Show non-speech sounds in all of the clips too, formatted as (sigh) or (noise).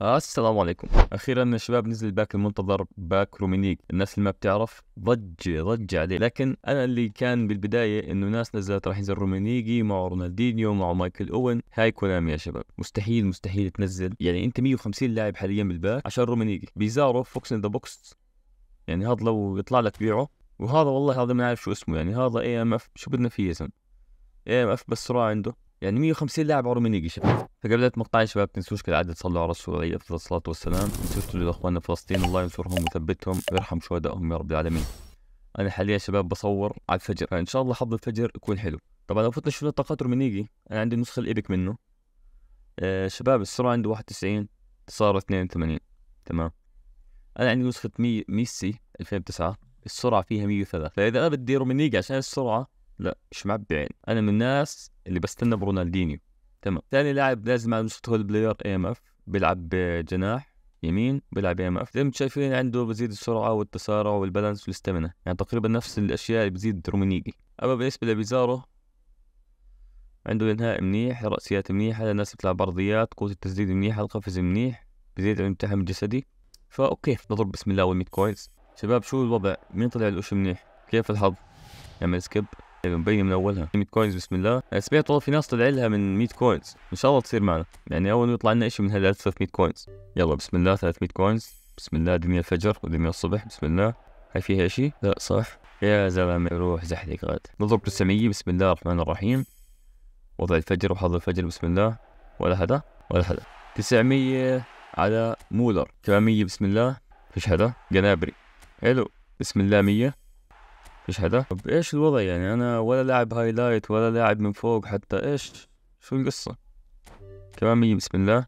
آه، السلام عليكم اخيرا الشباب نزل الباك المنتظر باك رومينيك الناس اللي ما بتعرف ضجه ضجه عليه لكن انا اللي كان بالبدايه انه ناس نزلت راح ينزل رومينيجي مع رونالدينيو مع مايكل اوين هاي كلام يا شباب مستحيل مستحيل تنزل يعني انت 150 لاعب حاليا بالباك عشان رومينيجي بيزارو فوكس ان ذا بوكس يعني هذا لو يطلع لك بيعه وهذا والله هذا ما عارف شو اسمه يعني هذا اي ام اف شو بدنا فيه يا زلمه اي ام اف بس صراع عنده يعني 150 لاعب عمره ما يجي شباب فقبل مقطع يا شباب تنسوش كالعاده تصلوا على الله عليه الصلاه والسلام تنسوش لاخواننا فلسطين الله ينصرهم ويثبتهم ويرحم شهدائهم يا رب العالمين انا حاليا شباب بصور على الفجر فان شاء الله حظ الفجر يكون حلو طبعا لو فتنا شفنا طاقات رومينيجي انا عندي النسخه الايبك منه آه شباب السرعه عنده 91 صار 82 تمام انا عندي نسخه مي ميسي 2009 السرعه فيها 103 فاذا انا بدي رومينيجي عشان السرعه لا مش معبي عين انا من الناس اللي بستنى برونالدينيو تمام ثاني لاعب لازم على نسخته البلاير اي ام اف بيلعب جناح يمين بيلعب اي ام اف زي ما شايفين عنده بزيد السرعه والتسارع والبالانس والاستمنه يعني تقريبا نفس الاشياء اللي بزيد رومينيجي اما بالنسبه لبيزارو عنده انهاء منيح راسيات منيحه الناس بتلعب عرضيات قوه التسديد منيحه القفز منيح بزيد الالتحام الجسدي فاوكي نضرب بسم الله والميت 100 شباب شو الوضع مين طلع الاوش منيح كيف الحظ يعمل سكيب مبين من اولها 100 كوينز بسم الله سمعت والله في ناس طلع لها من 100 كوينز ان شاء الله تصير معنا يعني اول ما يطلع لنا شيء من هال 300 كوينز يلا بسم الله 300 كوينز بسم الله دمية الفجر ودمية الصبح بسم الله هاي فيها شيء لا صح يا زلمه روح زحلق غاد نضرب 900 بسم الله الرحمن الرحيم وضع الفجر وحظ الفجر بسم الله ولا هذا ولا هذا 900 على مولر 800 بسم الله فيش هذا جنابري حلو بسم الله 100 مش حدا طب ايش الوضع يعني انا ولا لاعب هايلايت ولا لاعب من فوق حتى ايش شو القصة كمان مية بسم الله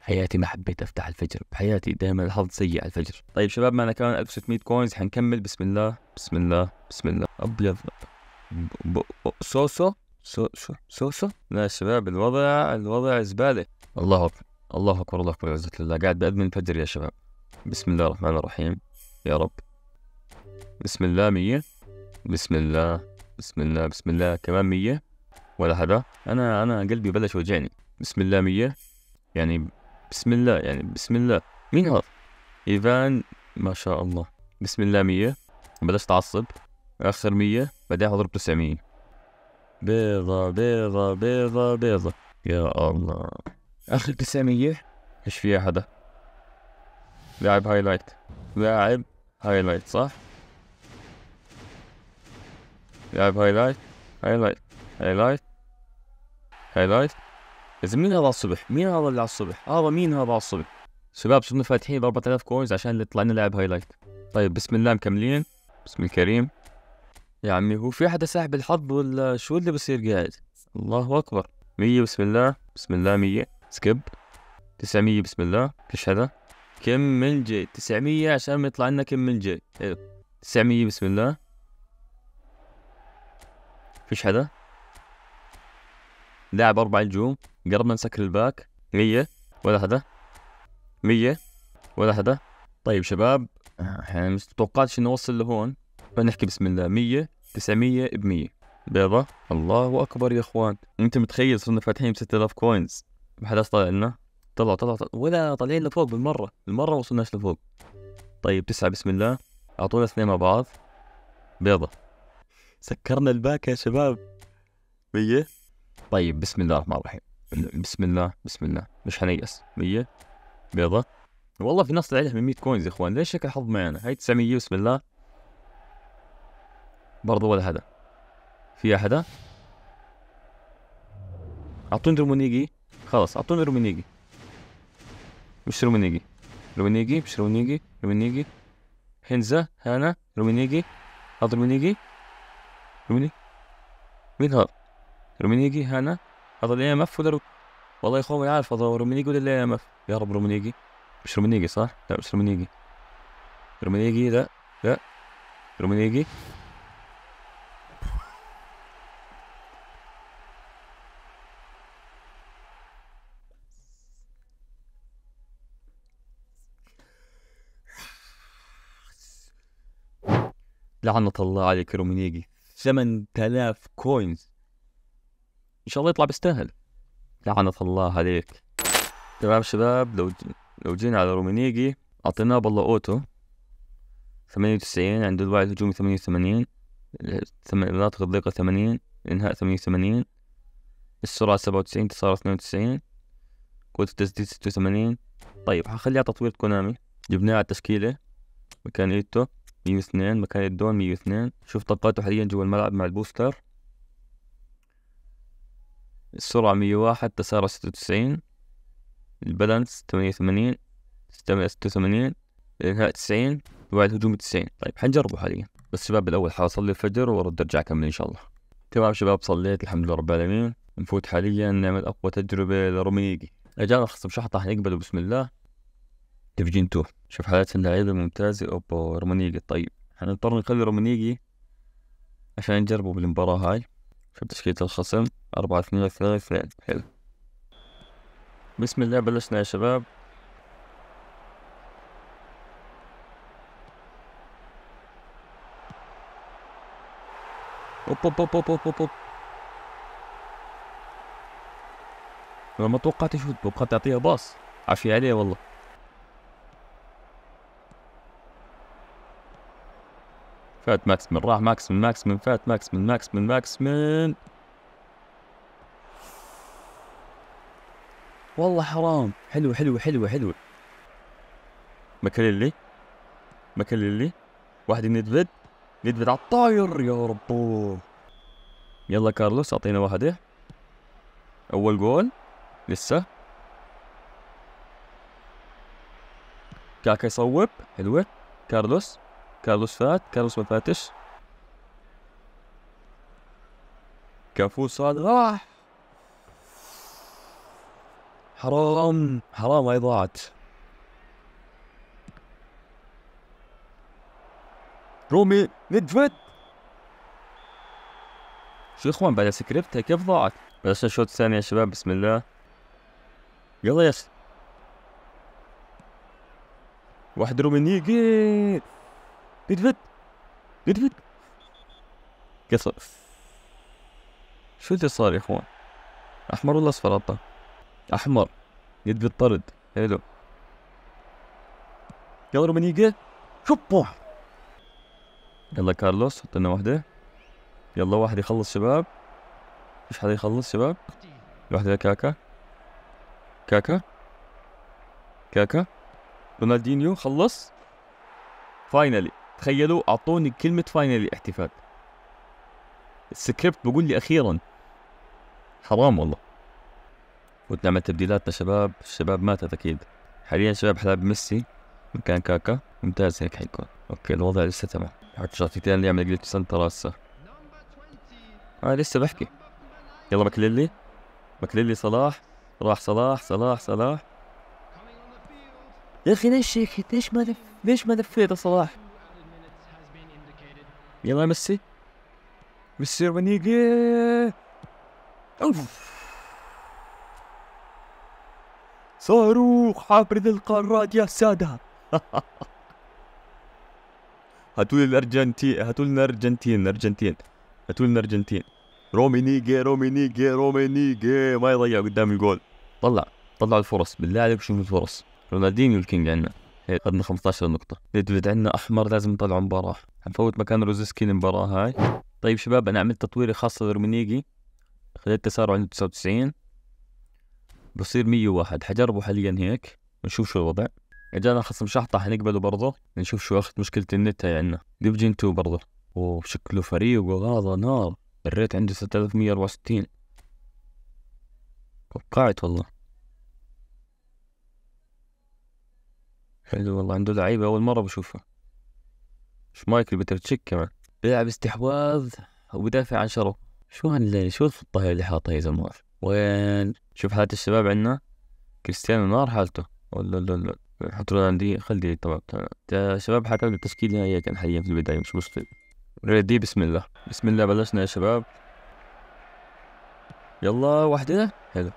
حياتي ما حبيت افتح الفجر بحياتي دائما الحظ سيء على الفجر طيب شباب معنا كمان 1600 كوينز حنكمل بسم الله بسم الله بسم الله ابيض سوسو سو شو سوسو لا شباب الوضع الوضع زبالة الله اكبر الله اكبر الله اكبر عزة الله قاعد بأذن الفجر يا شباب بسم الله الرحمن الرحيم يا رب بسم الله مية بسم الله بسم الله بسم الله كمان مية ولا حدا أنا أنا قلبي بلش يوجعني بسم الله مية يعني بسم الله يعني بسم الله مين هذا؟ إيفان ما شاء الله بسم الله مية بلشت أعصب آخر مية بعدين أضرب تسعمية بيضة بيضة بيضة بيضة يا الله آخر تسعمية إيش فيها حدا لاعب هايلايت لاعب هايلايت صح لعب هايلايت هايلايت هايلايت هايلايت اذا مين هذا على الصبح؟ مين هذا اللي على الصبح؟ هذا مين هذا على الصبح؟ شباب صرنا فاتحين ب 4000 كوينز عشان اللي طلعنا لاعب هايلايت طيب بسم الله مكملين بسم الكريم يا عمي هو في حدا ساحب الحظ ولا شو اللي بصير قاعد؟ الله اكبر 100 بسم الله بسم الله 100 سكيب 900 بسم الله ايش هذا؟ كم من جي 900 عشان ما يطلع لنا كم من جي 900 بسم الله فيش حدا لاعب أربع نجوم قربنا نسكر الباك مية ولا حدا مية ولا حدا طيب شباب يعني متوقعتش نوصل لهون فنحكي بسم الله مية تسعمية بمية بيضة الله أكبر يا إخوان أنت متخيل صرنا فاتحين بستة آلاف كوينز ما حداش طالع لنا طلع طلع طلع ولا طالعين لفوق بالمرة المرة ما وصلناش لفوق طيب تسعة بسم الله أعطونا اثنين مع بعض بيضة سكرنا الباك يا شباب مية طيب بسم الله الرحمن الرحيم بسم الله بسم الله مش حنيأس مية بيضة والله في ناس طلع من 100 كوينز يا اخوان ليش هيك الحظ معي انا هاي 900 بسم الله برضه ولا حدا في احدا اعطوني رومينيجي خلاص اعطوني رومينيجي مش رومينيجي رومينيجي مش رومينيجي رومينيجي هنزة هانا رومينيجي هذا رومينيجي روميني مين هذا رومينيجي هنا هذا ام اف ولا رو... والله يا اخوي ما عارف هذا رومينيجي ولا ام اف يا رب رومينيجي مش رومينيجي صح لا مش رومينيجي رومينيجي لا لا رومينيجي لعنة الله عليك رومينيجي 8000 كوينز ان شاء الله يطلع بيستاهل لعنة الله عليك تمام شباب لو لو جينا على رومينيجي اعطيناه بالله اوتو 98 عنده الوعي الهجومي 88 مناطق الضيقة 80 الانهاء 88 السرعة 97 انتصار 92 قوة التسديد 86 طيب حخليها تطوير كونامي جبناه على التشكيلة مكان ايتو 102 مكان الدون 102 شوف طاقاته حاليا جوا الملعب مع البوستر السرعة 101 تسارع 96 البالانس 88 86 الإنهاء 90 هجوم 90 طيب حنجربه حاليا بس شباب الأول حاصلي الفجر وأرد أرجع أكمل إن شاء الله تمام شباب صليت الحمد لله رب العالمين نفوت حاليا نعمل أقوى تجربة لروميجي أجانا خصم شحطة حنقبله بسم الله ديفيجن 2 شوف حالات اللعيبة الممتازة أوبا رومانيجي طيب حنضطر نخلي رومانيجي عشان نجربه بالمباراة هاي شوف تشكيلة الخصم أربعة اثنين ثلاثة اثنين حلو بسم الله بلشنا يا شباب اوب اوب اوب اوب اوب اوب ما توقعت شو توقعت تعطيها باص عافية عليه والله فات ماكس من راح ماكس من ماكس من فات ماكس ماكس من من ماكس من والله حرام حلو حلو حلو حلو مكللي مكللي واحد ندفد ندفد على الطاير يا رب يلا كارلوس اعطينا واحده اول جول لسه كاكا يصوب حلوه كارلوس كارلوس فات كارلوس ما فاتش كافو صاد راح حرام حرام هاي ضاعت رومي ندفت شو اخوان بعد سكريبتها كيف ضاعت بس الشوط الثاني يا شباب بسم الله يلا يس واحد رومي نيجي قد فت قد فت قصر شو اللي صار يا اخوان احمر ولا اصفر عطا احمر يد فت طرد حلو يلا رومانيجا شوبو يلا كارلوس حط لنا واحدة يلا واحد يخلص شباب ايش حدا يخلص شباب واحدة كاكا كاكا كاكا رونالدينيو خلص فاينلي تخيلوا اعطوني كلمة فاينلي احتفال السكريبت بقول لي اخيرا حرام والله نعمل تبديلاتنا شباب الشباب ماتت اكيد حاليا شباب حلاب ميسي مكان كاكا ممتاز هيك حيكون اوكي الوضع لسه تمام حط شاطيتين اللي يعمل جلتش سنتر هسه آه لسه بحكي يلا مكللي مكللي صلاح راح صلاح صلاح صلاح يا اخي ليش هيك ليش ما لف ليش ما لفيت صلاح يلا ميسي ميسي رونيجي اوف صاروخ عبر القارات يا سادة (laughs) هاتوا لي الارجنتين هاتوا لنا الارجنتين الارجنتين هاتوا لنا الارجنتين رومي رومينيجي رومي رومي ما يضيع قدام الجول طلع طلع الفرص بالله عليك شوف الفرص رونالدينيو الكينج عندنا خدنا 15 نقطة ندفد عندنا أحمر لازم نطلعه مباراة حنفوت مكان روزيسكي المباراة هاي طيب شباب أنا عملت تطويري خاصة لرومينيجي خليت تسارع عند 99 بصير 101 حجربه حاليا هيك ونشوف شو الوضع اجانا خصم شحطة حنقبله برضه نشوف شو اخذ مشكلة النت هاي عنا ديفجن 2 برضه وشكله فريق وهذا نار الريت عنده 6364 توقعت والله حلو والله عنده لعيبة أول مرة بشوفها مش مايكل بيتر تشيك كمان بيلعب استحواذ وبدافع عن شرو شو هال شو الخطة هي اللي حاطها يا زلمة وين شوف حالة الشباب عندنا كريستيانو نار حالته ولا لا لا حط رونالدي خلي طبعا شباب حتعمل التشكيلة هي كان حاليا في البداية مش مشكلة ريدي بسم الله بسم الله بلشنا يا شباب يلا واحدة حلو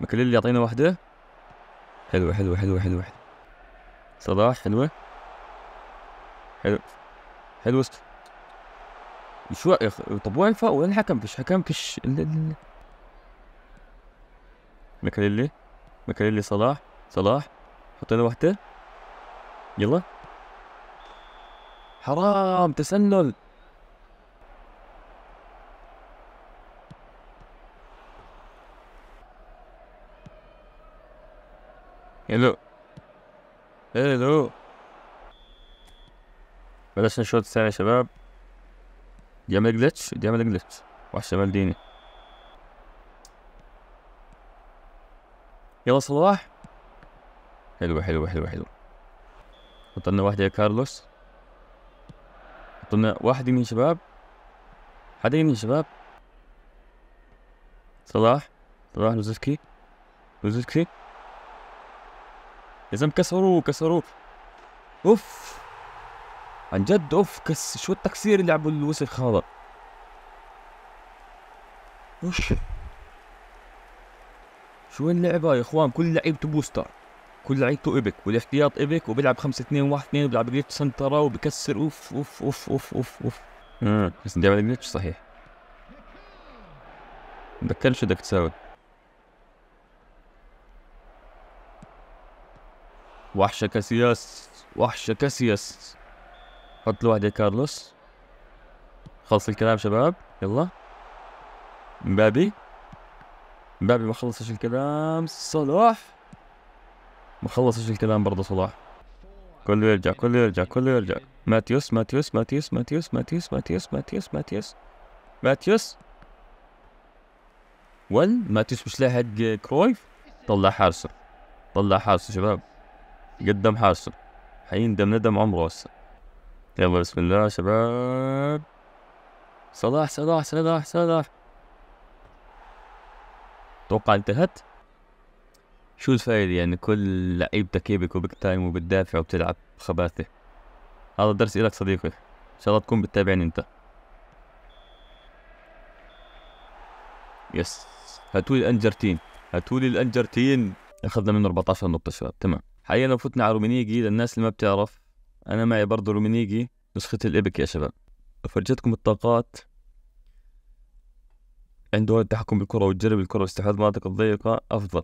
مكليل يعطينا واحدة حلوة حلوة حلوة حلوة صلاح حلوة حلو حلوة شو طب وين فوق وين الحكم فيش حكم فيش مكاليلي مكاليلي صلاح صلاح حط لنا وحدة يلا حرام تسلل هلو هلو بلاش نشوط الثاني يا شباب جامد جلتش جامد جلتش وحش شمال ديني يلا صلاح حلوة حلوة حلوة حلوة حط لنا واحدة يا كارلوس حط لنا واحد يمين شباب حد يمين شباب صلاح صلاح لوزيسكي لوزيسكي لازم كسروه كسروه اوف عن جد اوف كس شو التكسير اللي لعبوا الوسخ هذا وش شو اللعبة يا اخوان كل لعيبته بوستر كل لعيبته ايبك والاحتياط ايبك وبيلعب 5 2 1 2 وبيلعب جليتش سنترا وبكسر اوف اوف اوف اوف اوف اوف امم بس جاب جليتش صحيح متذكرش بدك تساوي وحشه كاسياس وحشه كاسياس حط له واحده كارلوس خلص الكلام شباب يلا مبابي مبابي ما خلصش الكلام صلاح ما خلصش الكلام برضه صلاح كله يرجع كله يرجع كله يرجع ماتيوس ماتيوس ماتيوس ماتيوس ماتيوس ماتيوس ماتيوس ماتيوس ماتيوس ول ماتيوس مش لاحق كرويف طلع حارسه طلع حارسه شباب قدم حارسه حيندم ندم عمره هسه يلا بسم الله شباب صلاح صلاح صلاح صلاح توقع انتهت شو الفائدة يعني كل لعيبتك تكيبك بكوبك تايم وبتدافع وبتلعب خباثة هذا درس إلك صديقي إن شاء الله تكون بتتابعني أنت يس هاتولي الأنجرتين هاتولي الأنجرتين أخذنا منه 14 نقطة شباب تمام حاليا لو فتنا على رومينيجي للناس اللي ما بتعرف انا معي برضه رومينيجي نسخه الابك يا شباب فرجتكم الطاقات عنده التحكم بالكرة وتجرب الكرة واستحواذ المناطق الضيقة أفضل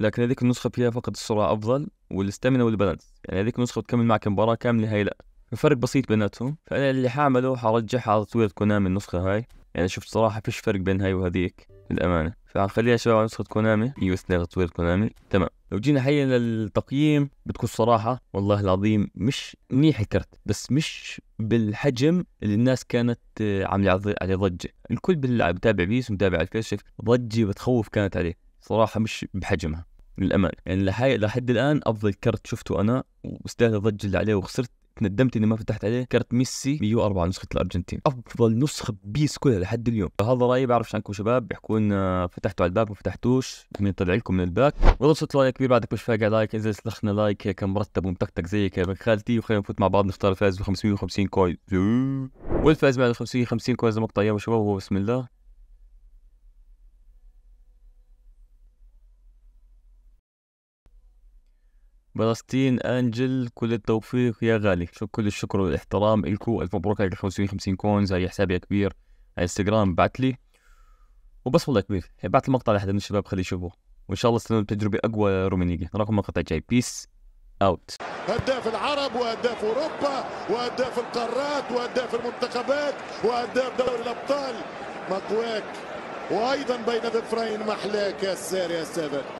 لكن هذيك النسخة فيها فقط السرعة أفضل والاستامينا والبالانس يعني هذيك النسخة بتكمل معك مباراة كاملة هاي لا الفرق بسيط بيناتهم فأنا اللي حعمله حرجح على تطوير كونامي النسخة هاي يعني شفت صراحة فيش فرق بين هاي وهذيك للأمانة فهنخليها شباب على نسخة كونامي يو 2 تطوير كونامي تمام لو جينا حقيقة للتقييم بتكون صراحة والله العظيم مش منيح الكرت بس مش بالحجم اللي الناس كانت آه، عاملة عليه ضجة الكل باللعب متابع بيس ومتابع الكشف ضجة بتخوف كانت عليه صراحة مش بحجمها للأمان يعني لحد الآن أفضل كرت شفته أنا واستاهل الضجة اللي عليه وخسرت ندمت اني ما فتحت عليه كرت ميسي 104 نسخه الارجنتين افضل نسخه بيس كلها لحد اليوم فهذا رايي بعرف عنكم شباب بيحكوا آه، لنا فتحتوا على الباك ما فتحتوش مين طلع لكم من الباك والله صوت رايك كبير بعدك مش فاقع لايك انزل سلخنا لايك هيك مرتب ومتكتك زيك هيك خالتي وخلينا نفوت مع بعض نختار الفائز ب 550 كوين والفائز بعد 550 كوين زي مقطع يا شباب وبسم الله فلسطين انجل كل التوفيق يا غالي شو كل الشكر والاحترام الكو الف مبروك عليك 550 كونز هاي حسابي يا كبير على انستغرام بعت لي وبس والله كبير بعت المقطع لحد من الشباب خليه يشوفوه وان شاء الله استنوا بتجربه اقوى رومينيجا نراكم المقطع الجاي بيس اوت هداف العرب وهداف اوروبا وهداف القارات وهداف المنتخبات وهداف دوري الابطال مقواك وايضا بين ذفرين محلاك يا الساري يا السابق